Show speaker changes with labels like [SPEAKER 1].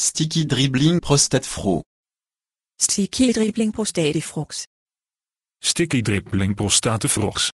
[SPEAKER 1] Sticky dribbling frog.
[SPEAKER 2] Sticky dribbling prostatefrox.
[SPEAKER 1] Sticky dribbling frogs.